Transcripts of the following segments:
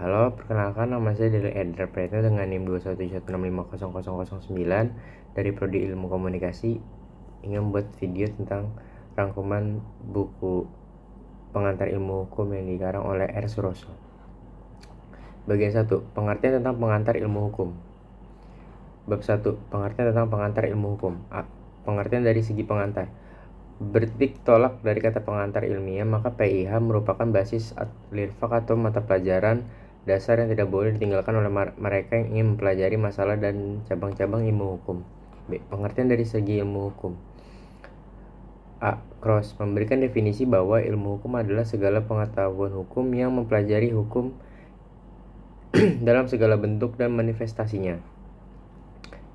Halo, perkenalkan nama saya dari Edra Preto dengan NIM sembilan dari Prodi Ilmu Komunikasi ingin membuat video tentang rangkuman buku pengantar ilmu hukum yang dikarang oleh R. Suroso. Bagian 1. Pengertian tentang pengantar ilmu hukum. Bab 1. Pengertian tentang pengantar ilmu hukum. A. Pengertian dari segi pengantar bertik tolak dari kata pengantar ilmiah, maka PIH merupakan basis at- atau mata pelajaran dasar yang tidak boleh ditinggalkan oleh mereka yang ingin mempelajari masalah dan cabang-cabang ilmu hukum. B. Pengertian dari segi ilmu hukum. A. Cross memberikan definisi bahwa ilmu hukum adalah segala pengetahuan hukum yang mempelajari hukum dalam segala bentuk dan manifestasinya.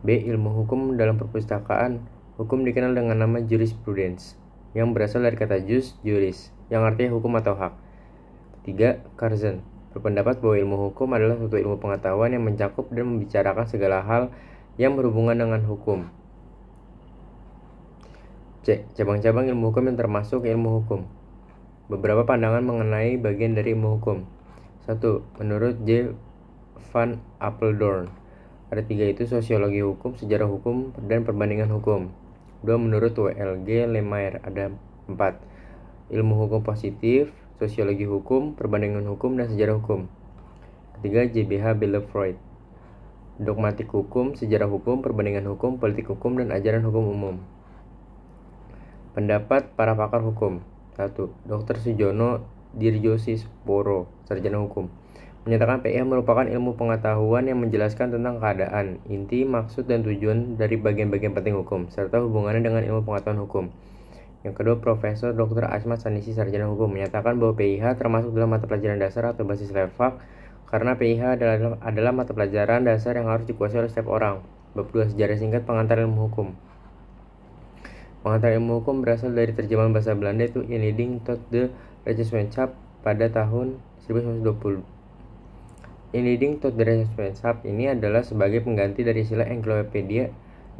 B. Ilmu hukum dalam perpustakaan. Hukum dikenal dengan nama jurisprudence yang berasal dari kata jus, juris, yang artinya hukum atau hak. 3. Carson berpendapat bahwa ilmu hukum adalah suatu ilmu pengetahuan yang mencakup dan membicarakan segala hal yang berhubungan dengan hukum. C. Cabang-cabang ilmu hukum yang termasuk ilmu hukum. Beberapa pandangan mengenai bagian dari ilmu hukum. 1. Menurut J. Van Apeldoorn, ada tiga itu sosiologi hukum, sejarah hukum, dan perbandingan hukum. 2. Menurut WLG Lemaire, ada empat. Ilmu hukum positif, sosiologi hukum, perbandingan hukum, dan sejarah hukum. Ketiga, JBH Freud. dogmatik hukum, sejarah hukum, perbandingan hukum, politik hukum, dan ajaran hukum umum. Pendapat para pakar hukum. 1. Dr. Sujono Dirjosis Boro sarjana hukum, menyatakan PA e merupakan ilmu pengetahuan yang menjelaskan tentang keadaan, inti, maksud, dan tujuan dari bagian-bagian penting hukum, serta hubungannya dengan ilmu pengetahuan hukum. Yang kedua, Profesor Dr. Asmat Sanisi Sarjana Hukum menyatakan bahwa PIH termasuk dalam mata pelajaran dasar atau basis levak karena PIH adalah, adalah mata pelajaran dasar yang harus dikuasai oleh setiap orang. Bab 2 Sejarah Singkat Pengantar Ilmu Hukum. Pengantar ilmu hukum berasal dari terjemahan bahasa Belanda itu Inleiding tot de Rechtswetenschap pada tahun 1920. Inleiding tot de Rechtswetenschap ini adalah sebagai pengganti dari istilah Encyclopedia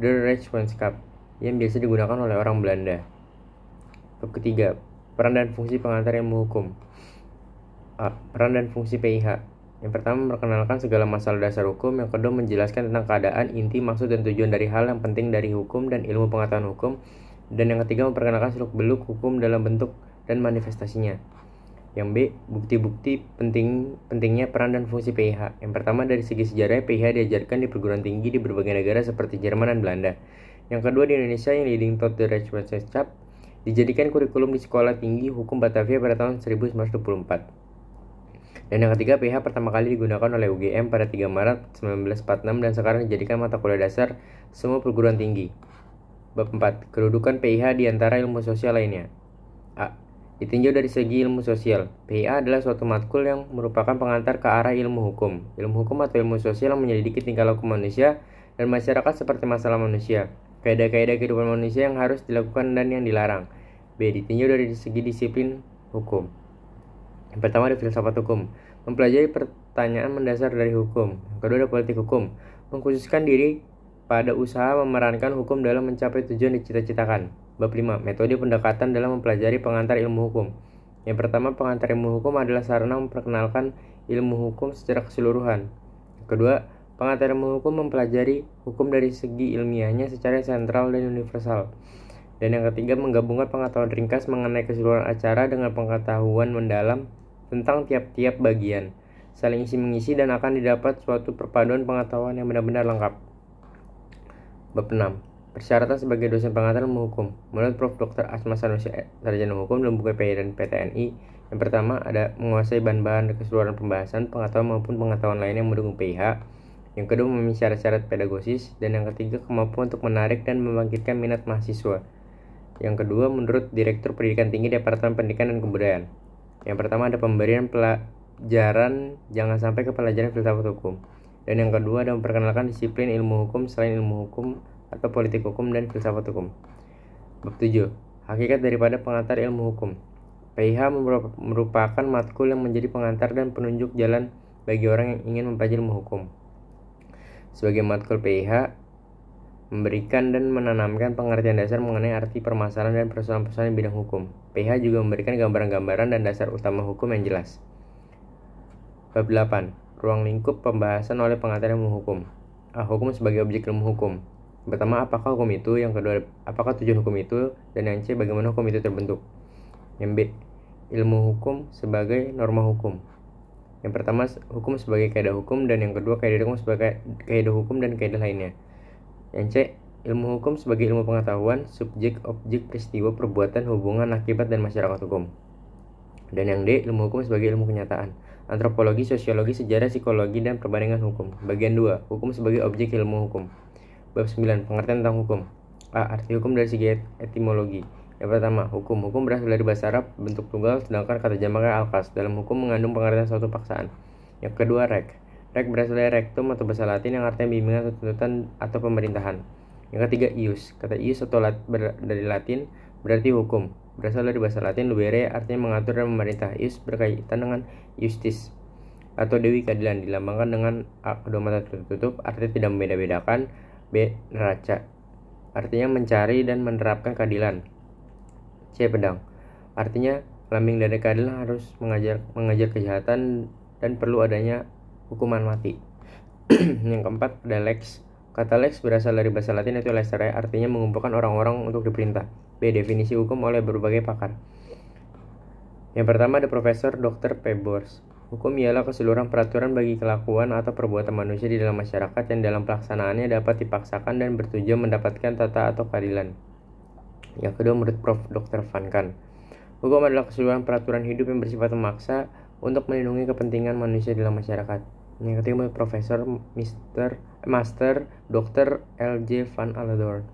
de Rechtswetenschap yang biasa digunakan oleh orang Belanda. Bab ketiga, peran dan fungsi pengantar yang menghukum. A. Peran dan fungsi PIH. Yang pertama memperkenalkan segala masalah dasar hukum, yang kedua menjelaskan tentang keadaan, inti, maksud dan tujuan dari hal yang penting dari hukum dan ilmu pengetahuan hukum, dan yang ketiga memperkenalkan seluk-beluk hukum dalam bentuk dan manifestasinya. Yang B, bukti-bukti penting pentingnya peran dan fungsi PIH. Yang pertama dari segi sejarah, PIH diajarkan di perguruan tinggi di berbagai negara seperti Jerman dan Belanda. Yang kedua di Indonesia yang leading thought the Reichswirtschaft dijadikan kurikulum di Sekolah Tinggi Hukum Batavia pada tahun 1924. Dan yang ketiga, PH pertama kali digunakan oleh UGM pada 3 Maret 1946 dan sekarang dijadikan mata kuliah dasar semua perguruan tinggi. Bab 4. Kedudukan PIH di antara ilmu sosial lainnya. A. Ditinjau dari segi ilmu sosial, PIA adalah suatu matkul yang merupakan pengantar ke arah ilmu hukum. Ilmu hukum atau ilmu sosial yang menyelidiki tingkah laku manusia dan masyarakat seperti masalah manusia. Kaidah-kaidah kehidupan manusia yang harus dilakukan dan yang dilarang. B. Ditinjau dari segi disiplin hukum. Yang pertama ada filsafat hukum, mempelajari pertanyaan mendasar dari hukum. Yang kedua ada politik hukum, mengkhususkan diri pada usaha memerankan hukum dalam mencapai tujuan dicita-citakan. Bab 5, metode pendekatan dalam mempelajari pengantar ilmu hukum. Yang pertama, pengantar ilmu hukum adalah sarana memperkenalkan ilmu hukum secara keseluruhan. Yang kedua, Pengantar hukum mempelajari hukum dari segi ilmiahnya secara sentral dan universal. Dan yang ketiga menggabungkan pengetahuan ringkas mengenai keseluruhan acara dengan pengetahuan mendalam tentang tiap-tiap bagian. Saling isi mengisi dan akan didapat suatu perpaduan pengetahuan yang benar-benar lengkap. Bab 6. Persyaratan sebagai dosen pengantar hukum. Menurut Prof. Dr. Asma Sanusi eh, Sarjana Hukum dan BPI dan PTNI, yang pertama ada menguasai bahan-bahan keseluruhan pembahasan, pengetahuan maupun pengetahuan lain yang mendukung PIH yang kedua memenuhi syarat-syarat pedagogis, dan yang ketiga kemampuan untuk menarik dan membangkitkan minat mahasiswa. Yang kedua menurut Direktur Pendidikan Tinggi Departemen Pendidikan dan Kebudayaan. Yang pertama ada pemberian pelajaran jangan sampai ke pelajaran filsafat hukum. Dan yang kedua ada memperkenalkan disiplin ilmu hukum selain ilmu hukum atau politik hukum dan filsafat hukum. Bab 7. Hakikat daripada pengantar ilmu hukum. PIH merupakan matkul yang menjadi pengantar dan penunjuk jalan bagi orang yang ingin mempelajari ilmu hukum sebagai matkul PIH memberikan dan menanamkan pengertian dasar mengenai arti permasalahan dan persoalan-persoalan bidang hukum. PH juga memberikan gambaran-gambaran dan dasar utama hukum yang jelas. Bab 8. Ruang lingkup pembahasan oleh pengantar ilmu hukum. Ah, hukum sebagai objek ilmu hukum. Pertama, apakah hukum itu? Yang kedua, apakah tujuan hukum itu? Dan yang C, bagaimana hukum itu terbentuk? Yang B, ilmu hukum sebagai norma hukum. Yang pertama hukum sebagai kaidah hukum dan yang kedua kaidah hukum sebagai kaidah hukum dan kaidah lainnya. Yang C ilmu hukum sebagai ilmu pengetahuan, subjek, objek, peristiwa, perbuatan, hubungan, akibat dan masyarakat hukum. Dan yang D ilmu hukum sebagai ilmu kenyataan, antropologi, sosiologi, sejarah, psikologi dan perbandingan hukum. Bagian 2 hukum sebagai objek ilmu hukum. Bab 9 pengertian tentang hukum. A. Arti hukum dari segi etimologi. Yang pertama, hukum. Hukum berasal dari bahasa Arab bentuk tunggal, sedangkan kata jamaknya alkas. Dalam hukum mengandung pengertian suatu paksaan. Yang kedua, rek. Rek berasal dari rectum atau bahasa Latin yang artinya bimbingan atau tuntutan atau pemerintahan. Yang ketiga, ius. Kata ius atau lat, dari Latin berarti hukum. Berasal dari bahasa Latin lubere artinya mengatur dan memerintah. Ius berkaitan dengan justis atau dewi keadilan dilambangkan dengan kedua mata tertutup artinya tidak membeda-bedakan b neraca artinya mencari dan menerapkan keadilan C. Pedang Artinya, lambing dan adalah harus mengajar, mengajar kejahatan dan perlu adanya hukuman mati. yang keempat ada lex. Kata lex berasal dari bahasa Latin yaitu lestere, artinya mengumpulkan orang-orang untuk diperintah. B. Definisi hukum oleh berbagai pakar. Yang pertama ada Profesor Dr. Pebors. Hukum ialah keseluruhan peraturan bagi kelakuan atau perbuatan manusia di dalam masyarakat yang dalam pelaksanaannya dapat dipaksakan dan bertujuan mendapatkan tata atau keadilan. Yang kedua menurut Prof. Dr. Van Kan, hukum adalah keseluruhan peraturan hidup yang bersifat memaksa untuk melindungi kepentingan manusia dalam masyarakat. Yang ketiga menurut Profesor Mister, eh, Master Dr. L.J. Van Alledor.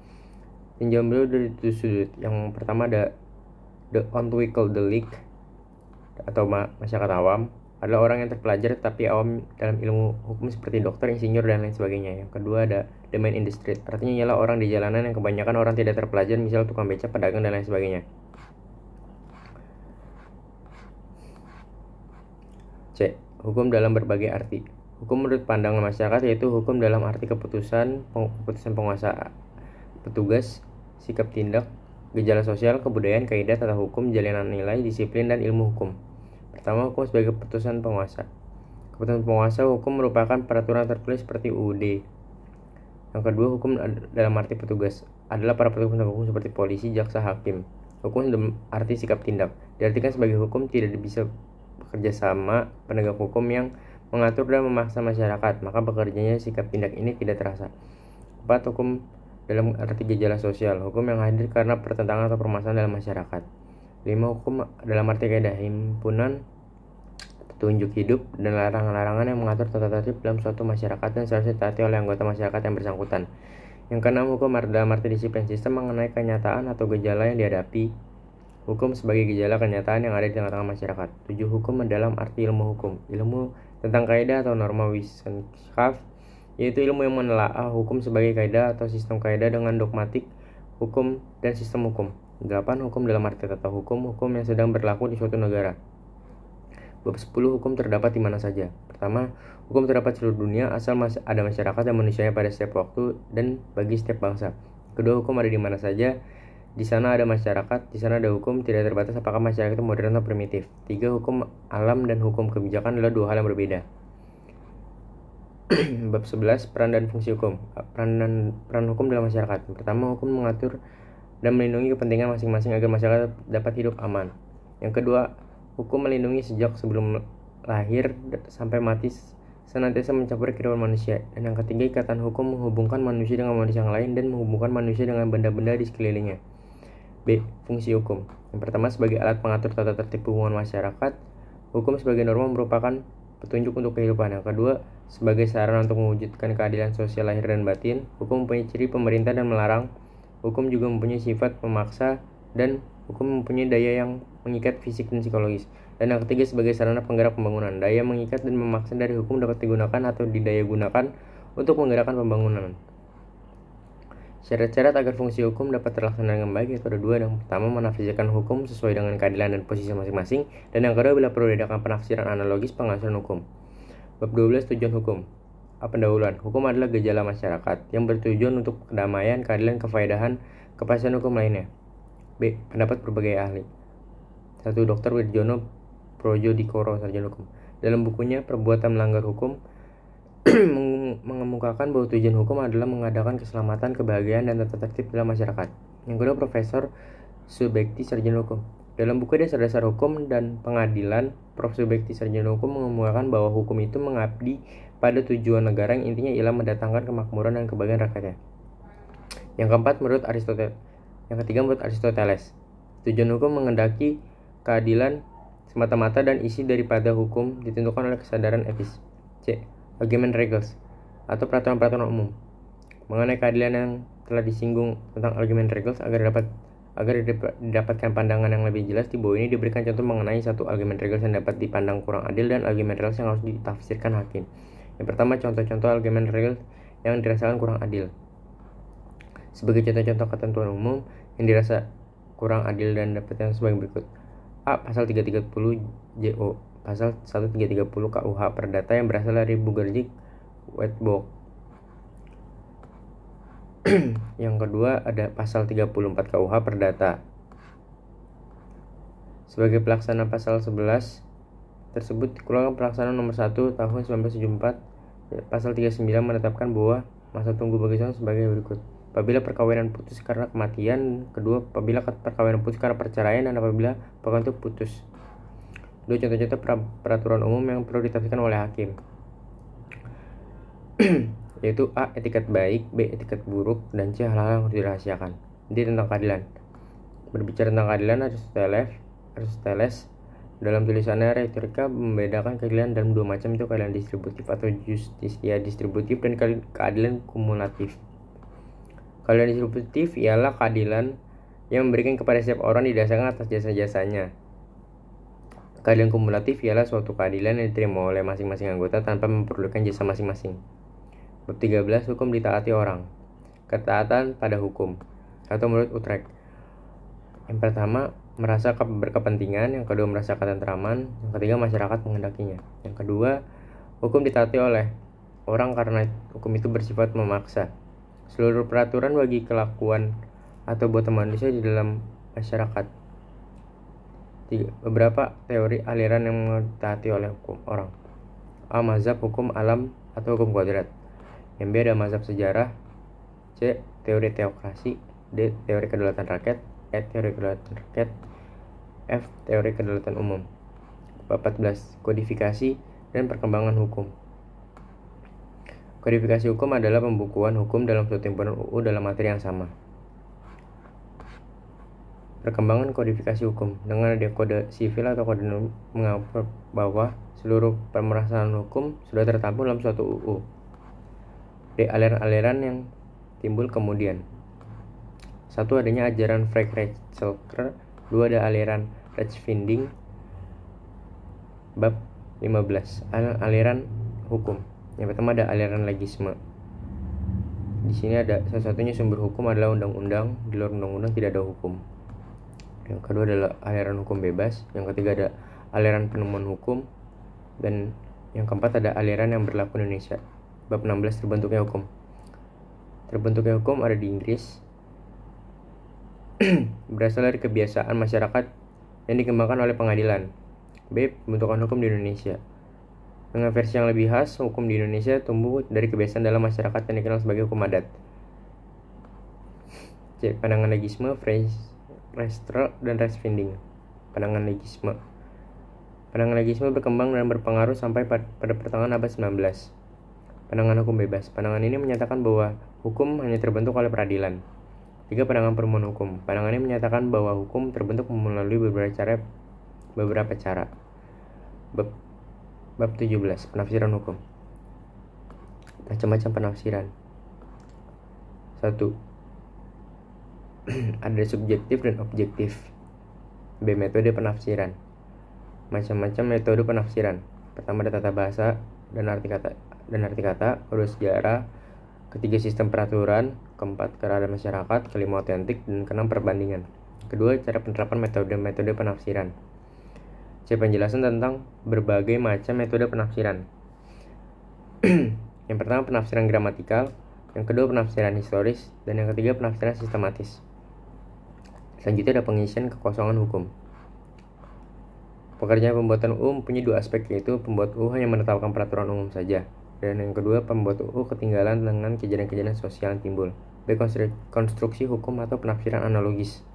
Tinjauan beliau dari tujuh sudut. Yang pertama ada the Untwinkle the leak atau masyarakat awam adalah orang yang terpelajar tapi awam dalam ilmu hukum seperti dokter, insinyur, dan lain sebagainya. Yang kedua ada the man in the street, artinya ialah orang di jalanan yang kebanyakan orang tidak terpelajar, misal tukang beca, pedagang, dan lain sebagainya. C. Hukum dalam berbagai arti. Hukum menurut pandangan masyarakat yaitu hukum dalam arti keputusan, keputusan penguasa, petugas, sikap tindak, gejala sosial, kebudayaan, kaidah, tata hukum, jalinan nilai, disiplin, dan ilmu hukum. Pertama, hukum sebagai keputusan penguasa. Keputusan penguasa hukum merupakan peraturan tertulis seperti UUD. Yang kedua, hukum dalam arti petugas adalah para petugas penegak hukum seperti polisi, jaksa, hakim. Hukum dalam arti sikap tindak diartikan sebagai hukum tidak bisa bekerja sama penegak hukum yang mengatur dan memaksa masyarakat, maka bekerjanya sikap tindak ini tidak terasa. Empat hukum dalam arti gejala sosial, hukum yang hadir karena pertentangan atau permasalahan dalam masyarakat. Lima hukum dalam arti kaidah himpunan tunjuk hidup, dan larangan-larangan yang mengatur tata tertib dalam suatu masyarakat dan seharusnya ditaati oleh anggota masyarakat yang bersangkutan. Yang keenam, hukum dalam arti disiplin sistem mengenai kenyataan atau gejala yang dihadapi. Hukum sebagai gejala kenyataan yang ada di tengah-tengah masyarakat. Tujuh, hukum dalam arti ilmu hukum. Ilmu tentang kaidah atau norma Wissenschaft, yaitu ilmu yang menelaah hukum sebagai kaidah atau sistem kaidah dengan dogmatik, hukum, dan sistem hukum. Delapan, hukum dalam arti tata hukum, hukum yang sedang berlaku di suatu negara. Bab 10 hukum terdapat di mana saja. Pertama, hukum terdapat seluruh dunia asal ada masyarakat dan manusianya pada setiap waktu dan bagi setiap bangsa. Kedua, hukum ada di mana saja. Di sana ada masyarakat, di sana ada hukum, tidak terbatas apakah masyarakat itu modern atau primitif. Tiga, hukum alam dan hukum kebijakan adalah dua hal yang berbeda. Bab 11, peran dan fungsi hukum. Peran dan peran hukum dalam masyarakat. Pertama, hukum mengatur dan melindungi kepentingan masing-masing agar masyarakat dapat hidup aman. Yang kedua, Hukum melindungi sejak sebelum lahir sampai mati senantiasa mencapai kehidupan manusia. Dan yang ketiga, ikatan hukum menghubungkan manusia dengan manusia yang lain dan menghubungkan manusia dengan benda-benda di sekelilingnya. B. Fungsi hukum. Yang pertama sebagai alat pengatur tata tertib hubungan masyarakat. Hukum sebagai norma merupakan petunjuk untuk kehidupan. Yang kedua, sebagai sarana untuk mewujudkan keadilan sosial lahir dan batin. Hukum mempunyai ciri pemerintah dan melarang. Hukum juga mempunyai sifat memaksa dan hukum mempunyai daya yang mengikat fisik dan psikologis. Dan yang ketiga sebagai sarana penggerak pembangunan. Daya mengikat dan memaksa dari hukum dapat digunakan atau didaya gunakan untuk menggerakkan pembangunan. Syarat-syarat agar fungsi hukum dapat terlaksana dengan baik yaitu ada dua. Yang pertama, menafsirkan hukum sesuai dengan keadilan dan posisi masing-masing. Dan yang kedua, bila perlu diadakan penafsiran analogis pengasuhan hukum. Bab 12 Tujuan Hukum Pendahuluan Hukum adalah gejala masyarakat yang bertujuan untuk kedamaian, keadilan, kefaedahan, kepastian hukum lainnya. B. Pendapat berbagai ahli satu Dr. Wirjono Koro, sarjana hukum. Dalam bukunya Perbuatan Melanggar Hukum mengemukakan bahwa tujuan hukum adalah mengadakan keselamatan, kebahagiaan, dan tata tertib dalam masyarakat. Yang kedua, Profesor Subekti Sarjana Hukum. Dalam buku Dasar-Dasar Hukum dan Pengadilan, Prof. Subekti Sarjana Hukum mengemukakan bahwa hukum itu mengabdi pada tujuan negara yang intinya ialah mendatangkan kemakmuran dan kebahagiaan rakyatnya. Yang keempat, menurut Aristoteles. Yang ketiga, menurut Aristoteles. Tujuan hukum mengendaki keadilan semata-mata dan isi daripada hukum ditentukan oleh kesadaran etis. C. Argument Regals atau peraturan-peraturan umum mengenai keadilan yang telah disinggung tentang argument Regels agar dapat agar didapatkan pandangan yang lebih jelas di bawah ini diberikan contoh mengenai satu argument Regels yang dapat dipandang kurang adil dan argument Regels yang harus ditafsirkan hakim. Yang pertama contoh-contoh argument Regels yang dirasakan kurang adil. Sebagai contoh-contoh ketentuan umum yang dirasa kurang adil dan yang sebagai berikut. A pasal 330 JO pasal 1330 KUH perdata yang berasal dari Bugerjik Wetbok yang kedua ada pasal 34 KUH perdata sebagai pelaksana pasal 11 tersebut dikeluarkan pelaksanaan nomor 1 tahun 1974 pasal 39 menetapkan bahwa masa tunggu bagi sebagai berikut apabila perkawinan putus karena kematian, kedua apabila perkawinan putus karena perceraian dan apabila perkawinan itu putus. Dua contoh-contoh peraturan umum yang perlu ditafsirkan oleh hakim. yaitu A. Etiket baik, B. Etiket buruk, dan C. Hal-hal yang harus dirahasiakan. D. Tentang keadilan. Berbicara tentang keadilan, Aristoteles, Aristoteles dalam tulisannya retorika membedakan keadilan dalam dua macam itu keadilan distributif atau justisia distributif dan keadilan kumulatif. Keadilan distributif ialah keadilan yang memberikan kepada setiap orang didasarkan atas jasa-jasanya. Keadilan kumulatif ialah suatu keadilan yang diterima oleh masing-masing anggota tanpa memperlukan jasa masing-masing. Bab 13 Hukum ditaati orang Ketaatan pada hukum Atau menurut Utrecht Yang pertama, merasa berkepentingan Yang kedua, merasa ketentraman Yang ketiga, masyarakat menghendakinya Yang kedua, hukum ditaati oleh orang karena hukum itu bersifat memaksa seluruh peraturan bagi kelakuan atau buatan manusia di dalam masyarakat. Tiga, beberapa teori aliran yang mengetahui oleh hukum orang. A. Mazhab hukum alam atau hukum kuadrat. Yang B ada mazhab sejarah. C. Teori teokrasi. D. Teori kedaulatan rakyat. E. Teori kedaulatan rakyat. F. Teori kedaulatan umum. 14. Kodifikasi dan perkembangan hukum. Kodifikasi hukum adalah pembukuan hukum dalam suatu himpunan UU dalam materi yang sama. Perkembangan kodifikasi hukum dengan ada kode sivil atau kode mengapa bahwa seluruh permasalahan hukum sudah tertampung dalam suatu UU. Di aliran-aliran yang timbul kemudian. Satu adanya ajaran Frank Rechelker, dua ada aliran Rechfinding, bab 15, aliran hukum yang pertama ada aliran legisme di sini ada salah satunya sumber hukum adalah undang-undang di luar undang-undang tidak ada hukum yang kedua adalah aliran hukum bebas yang ketiga ada aliran penemuan hukum dan yang keempat ada aliran yang berlaku di Indonesia bab 16 terbentuknya hukum terbentuknya hukum ada di Inggris berasal dari kebiasaan masyarakat yang dikembangkan oleh pengadilan B. Pembentukan hukum di Indonesia dengan versi yang lebih khas, hukum di Indonesia tumbuh dari kebiasaan dalam masyarakat yang dikenal sebagai hukum adat. C. Pandangan legisme, restra, dan resfinding. Pandangan legisme. Pandangan legisme berkembang dan berpengaruh sampai pada pertengahan abad 19. Pandangan hukum bebas. Pandangan ini menyatakan bahwa hukum hanya terbentuk oleh peradilan. Tiga pandangan permohon hukum. Pandangan ini menyatakan bahwa hukum terbentuk melalui beberapa cara beberapa cara. Bab 17 Penafsiran Hukum Macam-macam penafsiran satu Ada subjektif dan objektif B. Metode penafsiran Macam-macam metode penafsiran Pertama ada tata bahasa dan arti kata dan arti kata, kedua sejarah, ketiga sistem peraturan, keempat kerada masyarakat, kelima otentik, dan keenam perbandingan. Kedua, cara penerapan metode-metode penafsiran saya Penjelasan tentang berbagai macam metode penafsiran. yang pertama penafsiran gramatikal, yang kedua penafsiran historis, dan yang ketiga penafsiran sistematis. Selanjutnya ada pengisian kekosongan hukum. Pekerjaan pembuatan UU punya dua aspek yaitu pembuat UU hanya menetapkan peraturan umum saja dan yang kedua pembuat UU ketinggalan dengan kejadian-kejadian sosial yang timbul baik konstruksi hukum atau penafsiran analogis.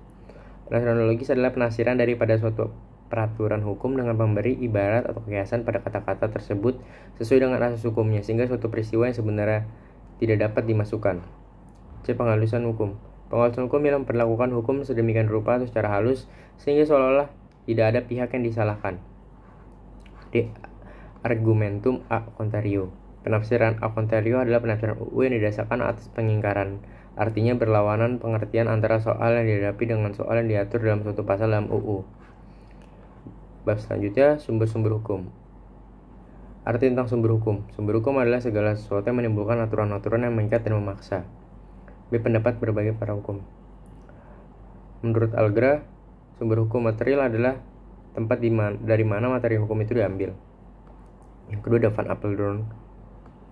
Penafsiran analogis adalah penafsiran daripada suatu peraturan hukum dengan memberi ibarat atau kiasan pada kata-kata tersebut sesuai dengan asas hukumnya sehingga suatu peristiwa yang sebenarnya tidak dapat dimasukkan. C. Penghalusan hukum. Penghalusan hukum yang memperlakukan hukum sedemikian rupa atau secara halus sehingga seolah-olah tidak ada pihak yang disalahkan. D. Argumentum a contrario. Penafsiran a contrario adalah penafsiran UU yang didasarkan atas pengingkaran artinya berlawanan pengertian antara soal yang dihadapi dengan soal yang diatur dalam suatu pasal dalam UU. Bab selanjutnya sumber-sumber hukum. Arti tentang sumber hukum. Sumber hukum adalah segala sesuatu yang menimbulkan aturan-aturan yang mengikat dan memaksa. B. Pendapat berbagai para hukum. Menurut Algra, sumber hukum material adalah tempat di man dari mana materi hukum itu diambil. Yang kedua, Davan Appledorn.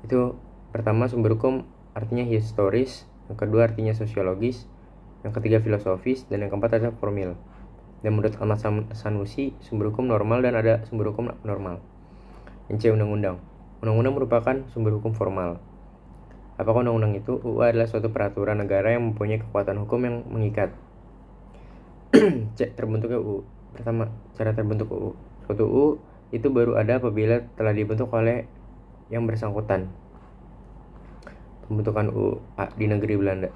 Itu pertama sumber hukum artinya historis, yang kedua artinya sosiologis, yang ketiga filosofis, dan yang keempat adalah formil. Dan menurut Ahmad Sanusi, sumber hukum normal dan ada sumber hukum normal. Yang Undang-undang. Undang-undang merupakan sumber hukum formal. Apakah undang-undang itu? UU adalah suatu peraturan negara yang mempunyai kekuatan hukum yang mengikat. C. Terbentuknya UU. Pertama, cara terbentuk UU. Suatu UU itu baru ada apabila telah dibentuk oleh yang bersangkutan. Pembentukan UU A, di negeri Belanda.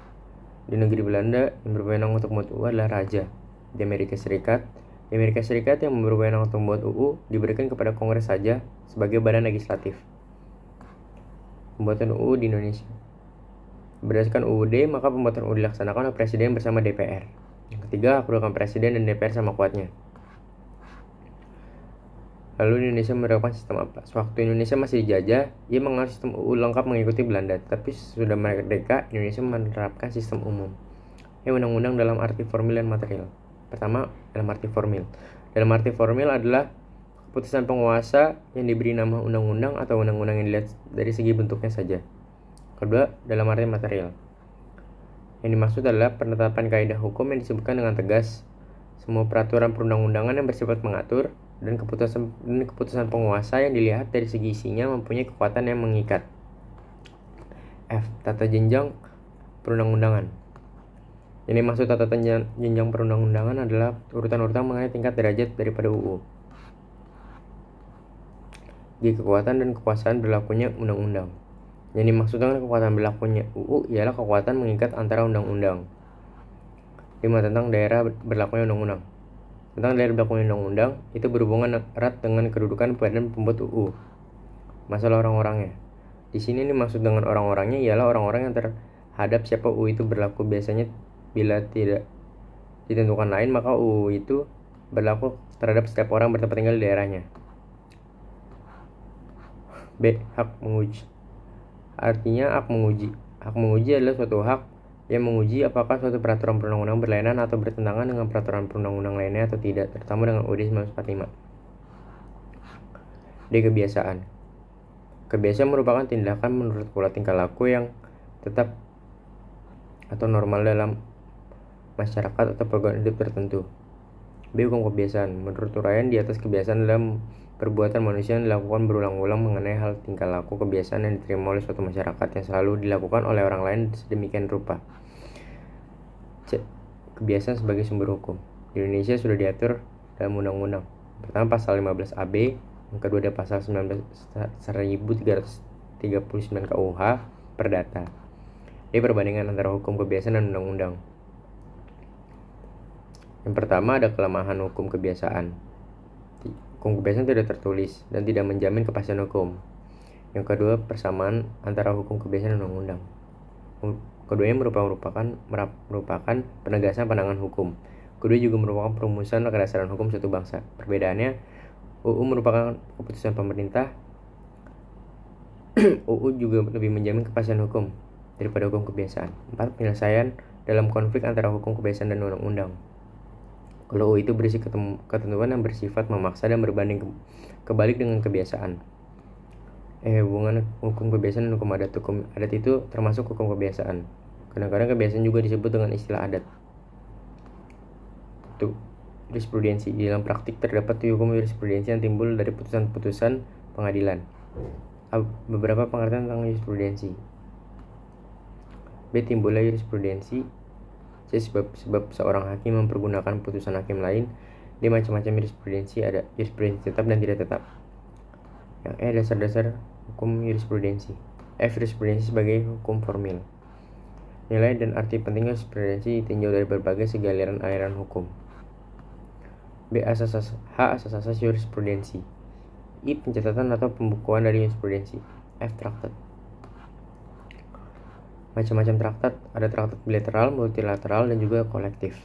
Di negeri Belanda, yang berwenang untuk membuat UU adalah raja di Amerika Serikat. Di Amerika Serikat yang berwenang untuk membuat UU diberikan kepada Kongres saja sebagai badan legislatif. Pembuatan UU di Indonesia. Berdasarkan UUD, maka pembuatan UU dilaksanakan oleh Presiden bersama DPR. Yang ketiga, perlukan Presiden dan DPR sama kuatnya. Lalu Indonesia menerapkan sistem apa? Sewaktu Indonesia masih dijajah, ia mengalami sistem UU lengkap mengikuti Belanda. Tapi sudah merdeka, Indonesia menerapkan sistem umum. Yang undang-undang dalam arti formil dan material. Pertama, dalam arti formil. Dalam arti formil adalah keputusan penguasa yang diberi nama undang-undang atau undang-undang yang dilihat dari segi bentuknya saja. Kedua, dalam arti material. Yang dimaksud adalah penetapan kaidah hukum yang disebutkan dengan tegas, semua peraturan perundang-undangan yang bersifat mengatur, dan keputusan, dan keputusan penguasa yang dilihat dari segi isinya mempunyai kekuatan yang mengikat. F. Tata jenjang perundang-undangan. Ini maksud tata jenjang perundang-undangan adalah urutan-urutan mengenai tingkat derajat daripada UU. di Kekuatan dan kekuasaan berlakunya undang-undang. Yang dimaksud dengan kekuatan berlakunya UU ialah kekuatan mengikat antara undang-undang. 5. Tentang daerah berlakunya undang-undang. Tentang daerah berlakunya undang-undang, itu berhubungan erat dengan kedudukan badan pembuat UU. Masalah orang-orangnya. Di sini ini maksud dengan orang-orangnya ialah orang-orang yang terhadap siapa UU itu berlaku biasanya bila tidak ditentukan lain maka UU itu berlaku terhadap setiap orang bertempat tinggal di daerahnya. B. Hak menguji. Artinya hak menguji. Hak menguji adalah suatu hak yang menguji apakah suatu peraturan perundang-undang berlainan atau bertentangan dengan peraturan perundang-undang lainnya atau tidak, terutama dengan UUD 1945. D. Kebiasaan. Kebiasaan merupakan tindakan menurut pola tingkah laku yang tetap atau normal dalam masyarakat atau pergaulan hidup tertentu. B. Hukum kebiasaan. Menurut uraian di atas kebiasaan dalam perbuatan manusia yang dilakukan berulang-ulang mengenai hal tingkah laku kebiasaan yang diterima oleh suatu masyarakat yang selalu dilakukan oleh orang lain sedemikian rupa. C. Kebiasaan sebagai sumber hukum. Di Indonesia sudah diatur dalam undang-undang. Pertama pasal 15 AB, yang kedua ada pasal 19 1339 KUH Perdata. Ini perbandingan antara hukum kebiasaan dan undang-undang. Yang pertama ada kelemahan hukum kebiasaan. Hukum kebiasaan tidak tertulis dan tidak menjamin kepastian hukum. Yang kedua, persamaan antara hukum kebiasaan dan undang-undang. Keduanya merupakan merupakan penegasan pandangan hukum. Kedua juga merupakan perumusan kedasaran hukum suatu bangsa. Perbedaannya, UU merupakan keputusan pemerintah. UU juga lebih menjamin kepastian hukum daripada hukum kebiasaan. Empat, penyelesaian dalam konflik antara hukum kebiasaan dan undang-undang. Low itu berisi ketentuan yang bersifat memaksa dan berbanding ke kebalik dengan kebiasaan. Eh, hubungan hukum kebiasaan dan hukum adat. Hukum adat itu termasuk hukum kebiasaan. Kadang-kadang kebiasaan juga disebut dengan istilah adat. Itu jurisprudensi. Di dalam praktik terdapat hukum jurisprudensi yang timbul dari putusan-putusan pengadilan. Beberapa pengertian tentang jurisprudensi. B. Timbulnya jurisprudensi sebab sebab seorang hakim mempergunakan putusan hakim lain di macam-macam jurisprudensi ada jurisprudensi tetap dan tidak tetap. Yang E dasar-dasar hukum jurisprudensi. F e jurisprudensi sebagai hukum formil. Nilai dan arti pentingnya jurisprudensi ditinjau dari berbagai segaliran aliran hukum. B. Asas, asas H. Asas-asas jurisprudensi. I. Pencatatan atau pembukuan dari jurisprudensi. F. Traktat macam-macam traktat, ada traktat bilateral, multilateral, dan juga kolektif.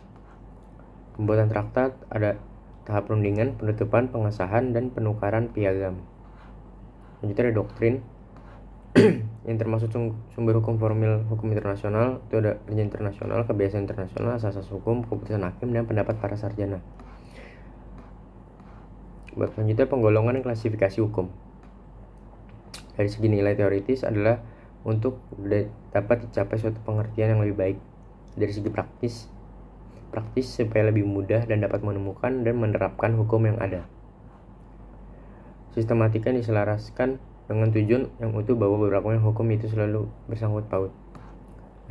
Pembuatan traktat ada tahap perundingan, penutupan, pengesahan, dan penukaran piagam. Lanjutnya ada doktrin, yang termasuk sumber hukum formal hukum internasional itu ada perjanjian internasional, kebiasaan internasional, asas-asas hukum, keputusan hakim, dan pendapat para sarjana. selanjutnya penggolongan dan klasifikasi hukum. Dari segi nilai teoritis adalah untuk dapat dicapai suatu pengertian yang lebih baik dari segi praktis praktis supaya lebih mudah dan dapat menemukan dan menerapkan hukum yang ada. Sistematika yang diselaraskan dengan tujuan yang utuh bahwa berlakunya hukum itu selalu bersangkut paut.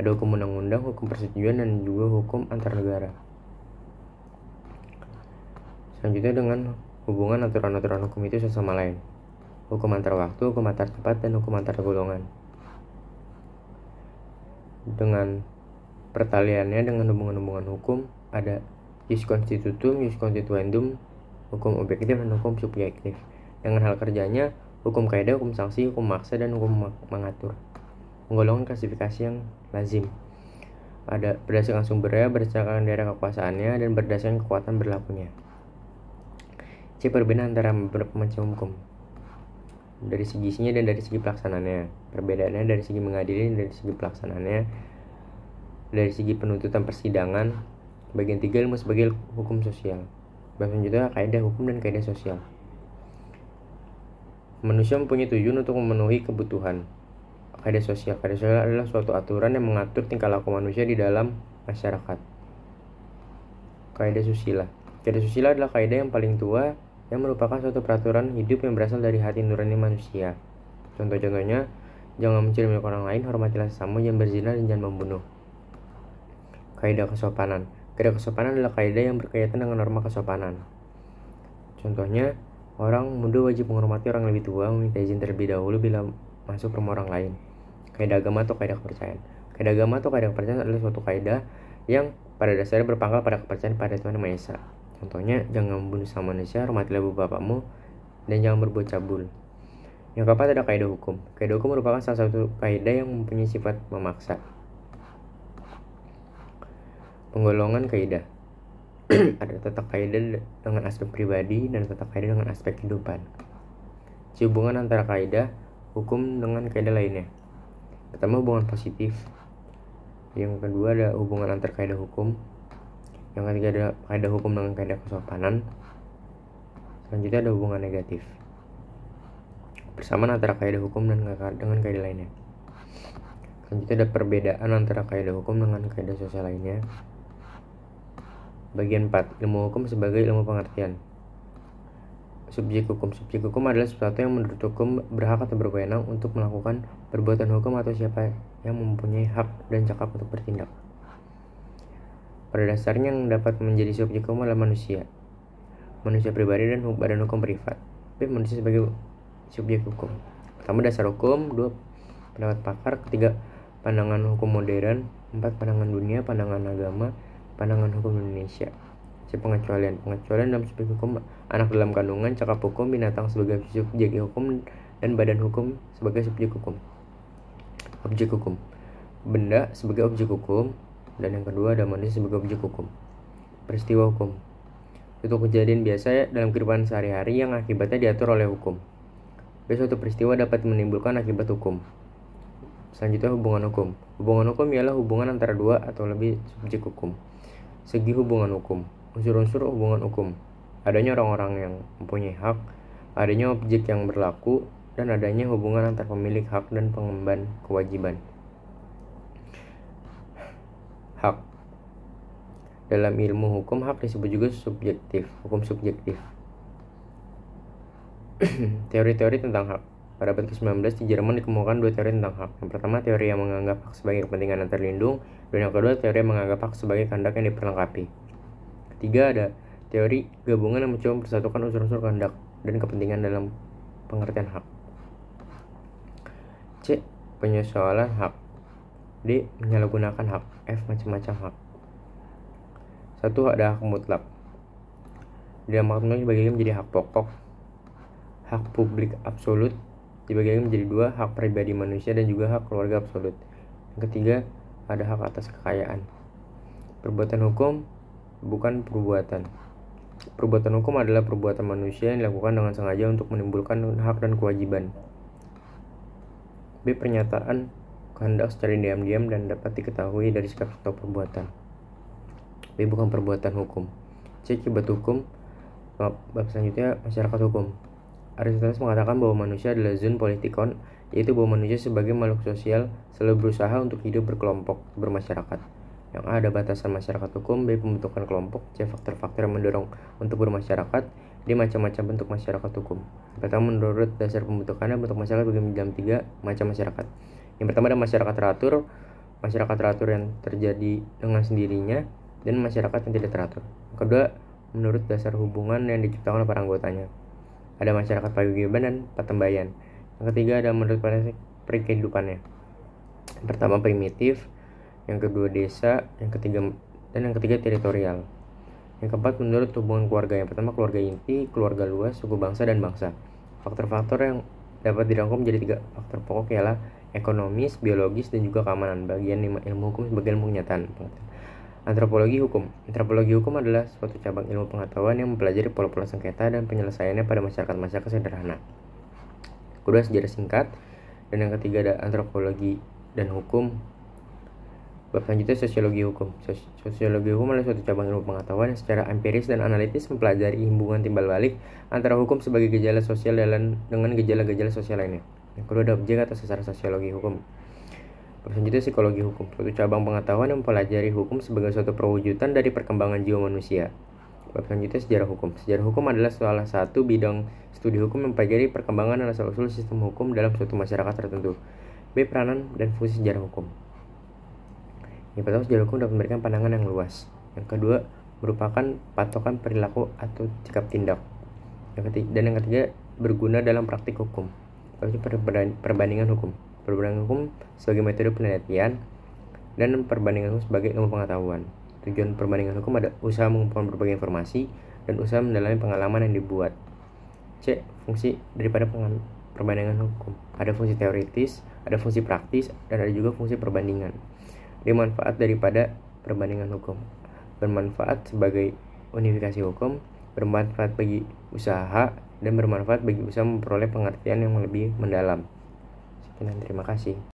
Ada hukum undang-undang, hukum persetujuan, dan juga hukum antar negara. Selanjutnya dengan hubungan aturan-aturan hukum itu sesama lain. Hukum antar waktu, hukum antar tempat, dan hukum antar golongan dengan pertaliannya dengan hubungan-hubungan hukum ada jus constitutum, jus constituendum, hukum objektif dan hukum subjektif. Dengan hal kerjanya, hukum kaidah, hukum sanksi, hukum maksa dan hukum mengatur. Menggolongkan klasifikasi yang lazim. Ada berdasarkan sumbernya, berdasarkan daerah kekuasaannya dan berdasarkan kekuatan berlakunya. C. Perbedaan antara beberapa macam hukum. Hmm. dari segi isinya dan dari segi pelaksanaannya perbedaannya dari segi mengadili dan dari segi pelaksanaannya dari segi penuntutan persidangan bagian tiga ilmu sebagai hukum sosial bahkan selanjutnya kaidah hukum dan kaidah sosial manusia mempunyai tujuan untuk memenuhi kebutuhan kaidah sosial kaidah sosial adalah suatu aturan yang mengatur tingkah laku manusia di dalam masyarakat kaidah susila kaidah susila adalah kaidah yang paling tua yang merupakan suatu peraturan hidup yang berasal dari hati nurani manusia. Contoh-contohnya, jangan mencuri milik orang lain, hormatilah sesama, jangan berzina, dan jangan membunuh. Kaidah kesopanan. Kaidah kesopanan adalah kaidah yang berkaitan dengan norma kesopanan. Contohnya, orang muda wajib menghormati orang lebih tua, meminta izin terlebih dahulu bila masuk rumah orang lain. Kaidah agama atau kaidah kepercayaan. Kaidah agama atau kaidah kepercayaan adalah suatu kaidah yang pada dasarnya berpangkal pada kepercayaan pada Tuhan Yang Maha Esa. Contohnya, jangan membunuh sama manusia, hormatilah ibu bapakmu, dan jangan berbuat cabul. Yang keempat ada kaidah hukum. Kaidah hukum merupakan salah satu kaidah yang mempunyai sifat memaksa. Penggolongan kaidah. ada tata kaidah dengan aspek pribadi dan tata kaidah dengan aspek kehidupan. hubungan antara kaidah hukum dengan kaidah lainnya. Pertama hubungan positif. Yang kedua ada hubungan antar kaidah hukum yang ketiga ada kaidah hukum dengan kaidah kesopanan selanjutnya ada hubungan negatif bersamaan antara kaidah hukum dan dengan kaidah lainnya selanjutnya ada perbedaan antara kaidah hukum dengan kaidah sosial lainnya bagian 4 ilmu hukum sebagai ilmu pengertian subjek hukum subjek hukum adalah sesuatu yang menurut hukum berhak atau berwenang untuk melakukan perbuatan hukum atau siapa yang mempunyai hak dan cakap untuk bertindak pada dasarnya yang dapat menjadi subjek hukum adalah manusia. Manusia pribadi dan badan hukum privat. Tapi manusia sebagai subjek hukum. Pertama dasar hukum, dua pendapat pakar, ketiga pandangan hukum modern, empat pandangan dunia, pandangan agama, pandangan hukum Indonesia. Si pengecualian, pengecualian dalam subjek hukum anak dalam kandungan, cakap hukum, binatang sebagai subjek hukum dan badan hukum sebagai subjek hukum. Objek hukum. Benda sebagai objek hukum, dan yang kedua ada manusia sebagai objek hukum. Peristiwa hukum Itu kejadian biasa dalam kehidupan sehari-hari yang akibatnya diatur oleh hukum. Biasa suatu peristiwa dapat menimbulkan akibat hukum. Selanjutnya hubungan hukum. Hubungan hukum ialah hubungan antara dua atau lebih subjek hukum. Segi hubungan hukum. Unsur-unsur hubungan hukum. Adanya orang-orang yang mempunyai hak, adanya objek yang berlaku, dan adanya hubungan antara pemilik hak dan pengemban kewajiban hak. Dalam ilmu hukum, hak disebut juga subjektif, hukum subjektif. Teori-teori tentang hak pada abad ke-19 di Jerman dikemukakan dua teori tentang hak. Yang pertama, teori yang menganggap hak sebagai kepentingan yang terlindung, dan yang kedua, teori yang menganggap hak sebagai kehendak yang diperlengkapi. Ketiga, ada teori gabungan yang mencoba mempersatukan unsur-unsur kehendak dan kepentingan dalam pengertian hak. C. Penyesuaian hak D. Menyalahgunakan hak F. Macam-macam hak Satu Ada hak mutlak Dalam hak mutlak dibagi menjadi hak pokok Hak publik absolut dibagi menjadi dua hak pribadi manusia dan juga hak keluarga absolut yang ketiga ada hak atas kekayaan perbuatan hukum bukan perbuatan perbuatan hukum adalah perbuatan manusia yang dilakukan dengan sengaja untuk menimbulkan hak dan kewajiban B. Pernyataan kehendak secara diam-diam dan dapat diketahui dari sikap atau perbuatan tapi bukan perbuatan hukum c kibat hukum bab selanjutnya masyarakat hukum Aristoteles mengatakan bahwa manusia adalah zoon politikon, yaitu bahwa manusia sebagai makhluk sosial selalu berusaha untuk hidup berkelompok, bermasyarakat. Yang A ada batasan masyarakat hukum, B pembentukan kelompok, C faktor-faktor yang mendorong untuk bermasyarakat, D macam-macam bentuk masyarakat hukum. Pertama menurut dasar pembentukannya bentuk masyarakat bagi dalam tiga macam masyarakat yang pertama ada masyarakat teratur masyarakat teratur yang terjadi dengan sendirinya dan masyarakat yang tidak teratur kedua menurut dasar hubungan yang diciptakan oleh para anggotanya ada masyarakat paguyuban dan patembayan yang ketiga ada menurut prinsip perkehidupannya yang pertama primitif yang kedua desa yang ketiga dan yang ketiga teritorial yang keempat menurut hubungan keluarga yang pertama keluarga inti keluarga luas suku bangsa dan bangsa faktor-faktor yang dapat dirangkum menjadi tiga faktor pokok ialah ekonomis, biologis, dan juga keamanan. Bagian ilmu hukum sebagai ilmu kenyataan. Antropologi hukum. Antropologi hukum adalah suatu cabang ilmu pengetahuan yang mempelajari pola-pola sengketa dan penyelesaiannya pada masyarakat-masyarakat sederhana. Kedua sejarah singkat dan yang ketiga ada antropologi dan hukum. Bab selanjutnya sosiologi hukum. Sosiologi hukum adalah suatu cabang ilmu pengetahuan yang secara empiris dan analitis mempelajari hubungan timbal balik antara hukum sebagai gejala sosial dengan gejala-gejala sosial lainnya. Yang kedua ada objek atau sasaran sosiologi hukum. Selanjutnya psikologi hukum, suatu cabang pengetahuan yang mempelajari hukum sebagai suatu perwujudan dari perkembangan jiwa manusia. Bab selanjutnya sejarah hukum. Sejarah hukum adalah salah satu bidang studi hukum yang mempelajari perkembangan dan asal usul sistem hukum dalam suatu masyarakat tertentu. B. Peranan dan fungsi sejarah hukum. Yang pertama sejarah hukum dapat memberikan pandangan yang luas. Yang kedua merupakan patokan perilaku atau sikap tindak. Yang ketiga, dan yang ketiga berguna dalam praktik hukum yaitu perbandingan hukum. Perbandingan hukum sebagai metode penelitian dan perbandingan hukum sebagai ilmu pengetahuan. Tujuan perbandingan hukum ada usaha mengumpulkan berbagai informasi dan usaha mendalami pengalaman yang dibuat. C. Fungsi daripada perbandingan hukum. Ada fungsi teoritis, ada fungsi praktis, dan ada juga fungsi perbandingan. Di manfaat daripada perbandingan hukum. Bermanfaat sebagai unifikasi hukum, bermanfaat bagi usaha, dan bermanfaat bagi bisa memperoleh pengertian yang lebih mendalam. Sekian, terima kasih.